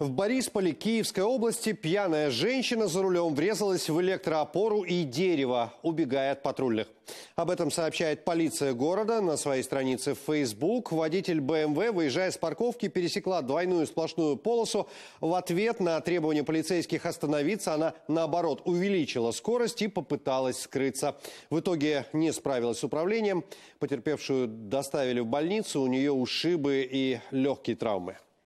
В Борисполе Киевской области пьяная женщина за рулем врезалась в электроопору и дерево, убегая от патрульных. Об этом сообщает полиция города на своей странице в Facebook. Водитель БМВ, выезжая с парковки, пересекла двойную сплошную полосу. В ответ на требование полицейских остановиться, она, наоборот, увеличила скорость и попыталась скрыться. В итоге не справилась с управлением. Потерпевшую доставили в больницу, у нее ушибы и легкие травмы.